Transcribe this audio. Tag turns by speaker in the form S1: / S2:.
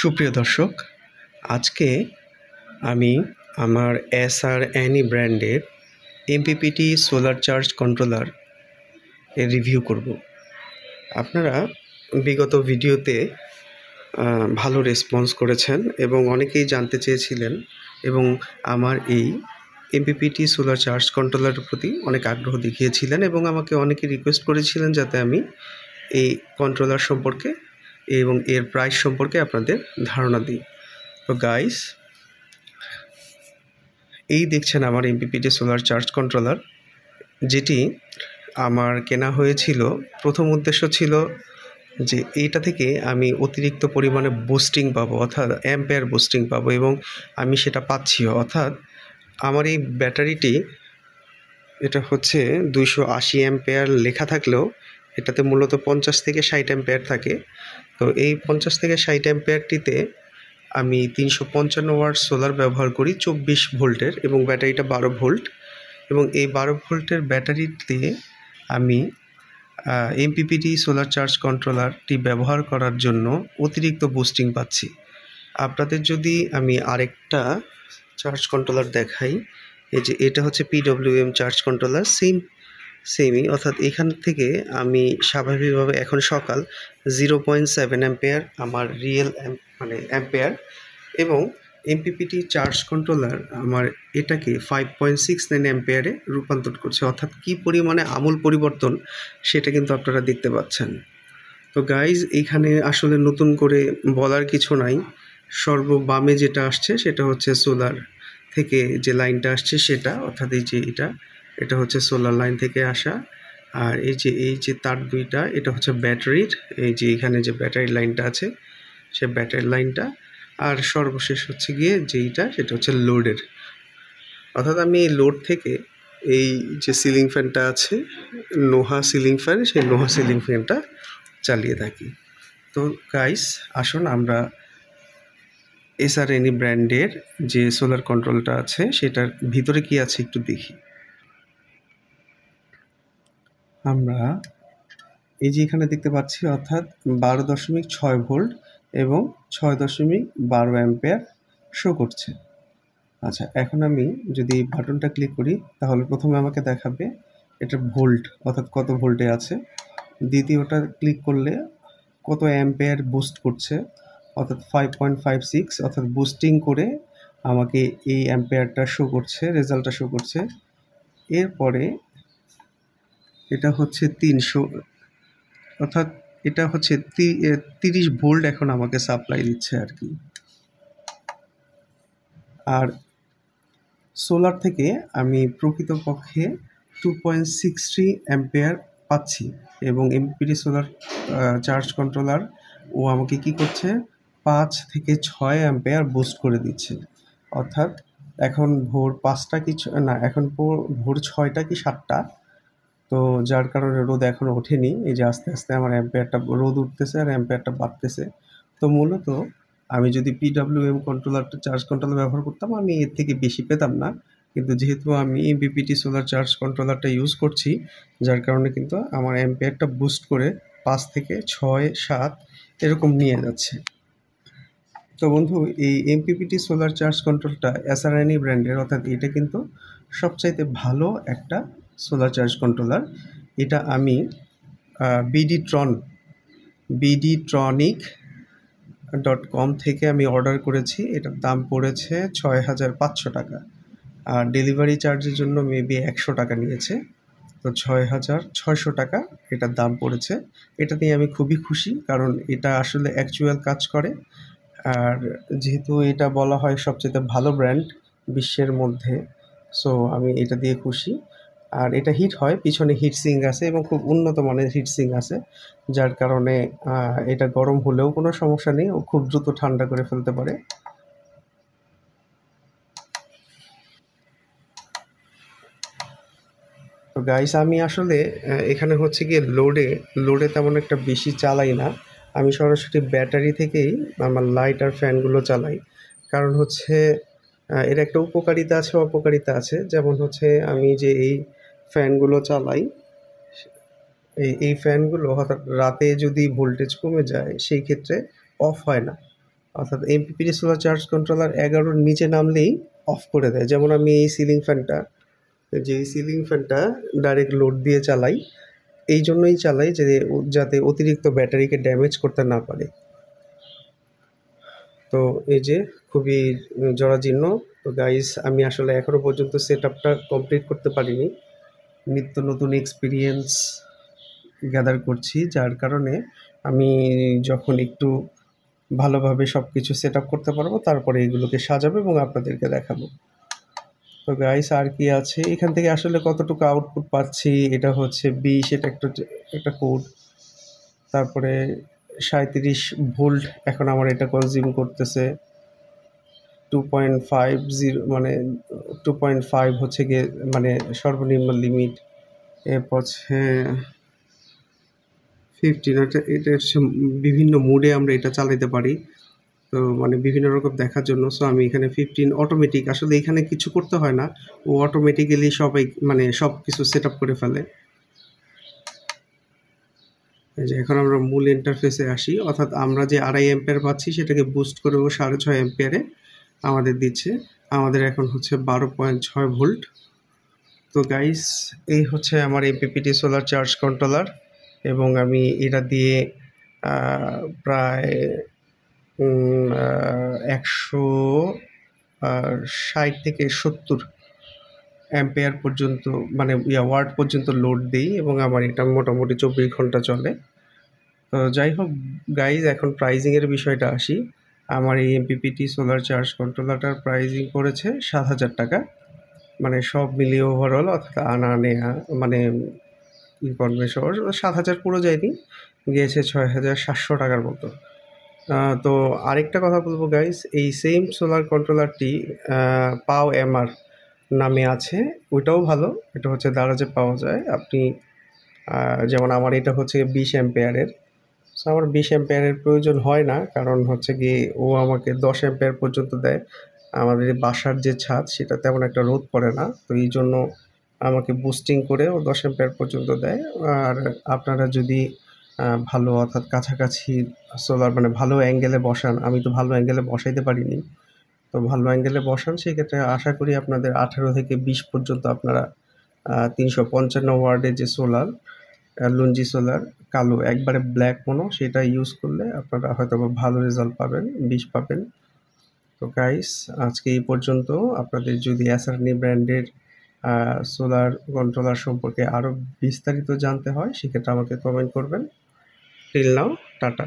S1: সুপ্রিয় দর্শক আজকে আমি আমার এস আর অ্যানি ব্র্যান্ডের এমপিপিটি সোলার চার্জ কন্ট্রোলার এর রিভিউ করব আপনারা বিগত ভিডিওতে ভালো রেসপন্স করেছেন এবং অনেকেই জানতে চেয়েছিলেন এবং আমার এই এমপিপিটি সোলার চার্জ কন্ট্রোলারের প্রতি অনেক আগ্রহ দেখিয়েছিলেন এবং আমাকে অনেকে রিকোয়েস্ট করেছিলেন যাতে আমি এই কন্ট্রোলার সম্পর্কে এবং এর প্রাইস সম্পর্কে আপনাদের ধারণা দিই তো গাইস এই দেখছেন আমার এমপিপিটি সোলার চার্জ কন্ট্রোলার যেটি আমার কেনা হয়েছিল প্রথম উদ্দেশ্য ছিল যে এটা থেকে আমি অতিরিক্ত পরিমাণে বুস্টিং পাবো অর্থাৎ অ্যাম্পেয়ার বুস্টিং পাবো এবং আমি সেটা পাচ্ছি অর্থাৎ আমার এই ব্যাটারিটি এটা হচ্ছে দুইশো আশি অ্যাম্পেয়ার লেখা থাকলেও এটাতে মূলত পঞ্চাশ থেকে ষাট অ্যাম্পেয়ার থাকে তো এই পঞ্চাশ থেকে ষাট অ্যাম্পেয়ারটিতে আমি তিনশো পঞ্চান্ন ওয়াট সোলার ব্যবহার করি চব্বিশ ভোল্টের এবং ব্যাটারিটা বারো ভোল্ট এবং এই বারো ভোল্টের ব্যাটারিতে আমি এমপিপিটি সোলার চার্জ কন্ট্রোলারটি ব্যবহার করার জন্য অতিরিক্ত বুস্টিং পাচ্ছি আপনাদের যদি আমি আরেকটা চার্জ কন্ট্রোলার দেখাই এই যে এটা হচ্ছে PWM charge controller same semi অর্থাৎ এখান থেকে আমি স্বাভাবিকভাবে এখন সকাল জিরো পয়েন্ট সেভেন অ্যাম্পেয়ার আমার রিয়েল মানে অ্যাম্পেয়ার এবং এমপিপিটি চার্জ কন্ট্রোলার আমার এটাকে ফাইভ পয়েন্ট সিক্স নাইন অ্যাম্পেয়ারে রূপান্তর করছে অর্থাৎ কি পরিমাণে আমূল পরিবর্তন সেটা কিন্তু আপনারা দেখতে পাচ্ছেন তো গাইজ এখানে আসলে নতুন করে বলার কিছু নাই সর্ববামে যেটা আসছে সেটা হচ্ছে সোলার থেকে যে লাইনটা আসছে সেটা অর্থাৎ এই যে এটা এটা হচ্ছে সোলার লাইন থেকে আসা আর এই যে এই যে তার দুইটা এটা হচ্ছে ব্যাটারির এই যে এখানে যে ব্যাটারি লাইনটা আছে সে ব্যাটারি লাইনটা আর সর্বশেষ হচ্ছে গিয়ে যেইটা সেটা হচ্ছে লোডের অর্থাৎ আমি এই লোড থেকে এই যে সিলিং ফ্যানটা আছে নোহা সিলিং ফ্যান সেই নোহা সিলিং ফ্যানটা চালিয়ে থাকি তো গাইস আসুন আমরা e এসআরএনই ব্র্যান্ডের যে সোলার কন্ট্রোলটা আছে সেটার ভিতরে কি আছে একটু দেখি আমরা এই যে এখানে দেখতে পাচ্ছি অর্থাৎ বারো দশমিক ছয় ভোল্ট এবং ছয় দশমিক বারো অ্যাম্পেয়ার শো করছে আচ্ছা এখন আমি যদি বাটনটা ক্লিক করি তাহলে প্রথমে আমাকে দেখাবে এটা ভোল্ট অর্থাৎ কত ভোল্টে আছে দ্বিতীয়টা ক্লিক করলে কত অ্যাম্পেয়ার বুস্ট করছে অর্থাৎ ফাইভ পয়েন্ট ফাইভ সিক্স অর্থাৎ বুস্টিং করে আমাকে এই অ্যাম্পেয়ারটা শো করছে রেজাল্টটা শো করছে এরপরে এটা হচ্ছে তিনশো অর্থাৎ এটা হচ্ছে তিরিশ ভোল্ট এখন আমাকে সাপ্লাই দিচ্ছে আর কি আর সোলার থেকে আমি প্রকৃতপক্ষে two point six three ampere পাচ্ছি এবং এমপিডি সোলার চার্জ কন্ট্রোলার ও আমাকে কি করছে পাঁচ থেকে ছয় অ্যাম্পেয়ার বুস্ট করে দিচ্ছে অর্থাৎ এখন ভোর পাঁচটা কি না এখন ভোর ছয়টা কি সাতটা তো যার কারণে রোদ এখনও ওঠেনি এই যে আস্তে আস্তে আমার অ্যাম্পেয়ারটা রোদ উঠতেছে আর অ্যাম্পেয়ারটা বাড়তেছে তো মূলত আমি যদি এম কন্ট্রোলারটা চার্জ কন্ট্রোলার ব্যবহার করতাম আমি এর থেকে বেশি পেতাম না কিন্তু যেহেতু আমি বিপিটি সোলার চার্জ কন্ট্রোলারটা ইউজ করছি যার কারণে কিন্তু আমার অ্যাম্পেয়ারটা বুস্ট করে পাঁচ থেকে ছয় সাত এরকম নিয়ে যাচ্ছে তো বন্ধু এই এমপিপিটি সোলার চার্জ কন্ট্রোলটা এসআরআইনি ব্র্যান্ডের অর্থাৎ এটা কিন্তু সবচাইতে ভালো একটা সোলার চার্জ কন্ট্রোলার এটা আমি বিডিট্রন বিডিট্রনিক ডট কম থেকে আমি অর্ডার করেছি এটার দাম পড়েছে ছয় হাজার পাঁচশো টাকা আর ডেলিভারি চার্জের জন্য মেবি একশো টাকা নিয়েছে তো ছয় হাজার ছয়শো টাকা এটার দাম পড়েছে এটা নিয়ে আমি খুবই খুশি কারণ এটা আসলে অ্যাকচুয়াল কাজ করে আর যেহেতু এটা বলা হয় সবচেয়ে ভালো ব্র্যান্ড বিশ্বের মধ্যে সো আমি এটা দিয়ে খুশি আর এটা হিট হয় পিছনে হিট সিং আছে এবং খুব উন্নত মানের হিট সিং আছে যার কারণে এটা গরম হলেও কোনো সমস্যা নেই ও খুব দ্রুত ঠান্ডা করে ফেলতে পারে গাইস আমি আসলে এখানে হচ্ছে গিয়ে লোডে লোডে তেমন একটা বেশি চালাই না আমি সরাসরি ব্যাটারি থেকেই আমার লাইট আর ফ্যানগুলো চালাই কারণ হচ্ছে এর একটা উপকারিতা আছে অপকারিতা আছে যেমন হচ্ছে আমি যে এই ফ্যানগুলো চালাই এই এই ফ্যানগুলো অর্থাৎ রাতে যদি ভোল্টেজ কমে যায় সেই ক্ষেত্রে অফ হয় না অর্থাৎ এমপিপিডি সোলার চার্জ কন্ট্রোলার এগারোর নিচে নামলেই অফ করে দেয় যেমন আমি এই সিলিং ফ্যানটা যে সিলিং ফ্যানটা ডাইরেক্ট লোড দিয়ে চালাই এই জন্যই চালাই যে যাতে অতিরিক্ত ব্যাটারিকে ড্যামেজ করতে না পারে তো এই যে খুবই জরাজীর্ণ তো গাইস আমি আসলে এখনও পর্যন্ত সেট আপটা কমপ্লিট করতে পারিনি নিত্য নতুন এক্সপিরিয়েন্স গ্যাদার করছি যার কারণে আমি যখন একটু ভালোভাবে সব কিছু সেট আপ করতে পারবো তারপরে এগুলোকে সাজাবো এবং আপনাদেরকে দেখাবো তো গাইস আর কি আছে এখান থেকে আসলে কতটুকু আউটপুট পাচ্ছি এটা হচ্ছে বিশ এটা একটা একটা কোড তারপরে সাঁত্রিশ ভোল্ট এখন আমার এটা কনজিউম করতেছে টু পয়েন্ট ফাইভ জিরো মানে টু পয়েন্ট ফাইভ হচ্ছে গিয়ে মানে সর্বনিম্ন লিমিট এরপর হচ্ছে ফিফটিন এটা এটা হচ্ছে বিভিন্ন মুডে আমরা এটা চালাতে পারি তো মানে বিভিন্ন রকম দেখার জন্য সো আমি এখানে ফিফটিন অটোমেটিক আসলে এখানে কিছু করতে হয় না ও অটোমেটিক্যালি সবাই মানে সব কিছু সেট করে ফেলে যে এখন আমরা মূল ইন্টারফেসে আসি অর্থাৎ আমরা যে আড়াই অ্যাম্পেয়ার পাচ্ছি সেটাকে বুস্ট করে সাড়ে ছয় অ্যাম্পেয়ারে আমাদের দিচ্ছে আমাদের এখন হচ্ছে বারো পয়েন্ট ছয় ভোল্ট তো গাইস এই হচ্ছে আমার এই পিপিটি সোলার চার্জ কন্ট্রোলার এবং আমি এটা দিয়ে প্রায় একশো ষাট থেকে সত্তর অ্যাম্পেয়ার পর্যন্ত মানে ইয়া ওয়ার্ড পর্যন্ত লোড দিই এবং আমার এটা মোটামুটি চব্বিশ ঘন্টা চলে তো যাই হোক গাইজ এখন প্রাইজিংয়ের বিষয়টা আসি আমার এই এমপিপিটি সোলার চার্জ কন্ট্রোলারটার প্রাইজিং পড়েছে সাত হাজার টাকা মানে সব মিলিয়ে ওভারঅল অর্থাৎ আনা নেয়া মানে ইনফরমেশন সাত হাজার পুরো যায়নি গিয়েছে ছয় হাজার সাতশো টাকার মতো তো আরেকটা কথা বলবো গাইস এই সেম সোলার কন্ট্রোলারটি পাও এমআর নামে আছে ওইটাও ভালো এটা হচ্ছে যে পাওয়া যায় আপনি যেমন আমার এটা হচ্ছে বিশ অ্যাম্পেয়ারের আমার বিশ অ্যাম্পেয়ারের প্রয়োজন হয় না কারণ হচ্ছে গিয়ে ও আমাকে দশ অ্যাম্পেয়ার পর্যন্ত দেয় আমাদের বাসার যে ছাদ সেটা তেমন একটা রোদ পড়ে না তো এই জন্য আমাকে বুস্টিং করে ও দশ অ্যাম্পেয়ার পর্যন্ত দেয় আর আপনারা যদি ভালো অর্থাৎ কাছাকাছি সোলার মানে ভালো অ্যাঙ্গেলে বসান আমি তো ভালো অ্যাঙ্গেলে বসাইতে পারিনি তো ভালো অ্যাঙ্গেলে বসান সেক্ষেত্রে আশা করি আপনাদের আঠারো থেকে বিশ পর্যন্ত আপনারা তিনশো পঞ্চান্ন ওয়ার্ডের যে সোলার লুঞ্জি সোলার কালো একবারে ব্ল্যাক কোনো সেটা ইউজ করলে আপনারা হয়তো ভালো রেজাল্ট পাবেন বিষ পাবেন তো গাইস আজকে এই পর্যন্ত আপনাদের যদি অ্যাসারনি ব্র্যান্ডের সোলার কন্ট্রোলার সম্পর্কে আরও বিস্তারিত জানতে হয় সেক্ষেত্রে আমাকে কমেন্ট করবেন টিল নাও টাটা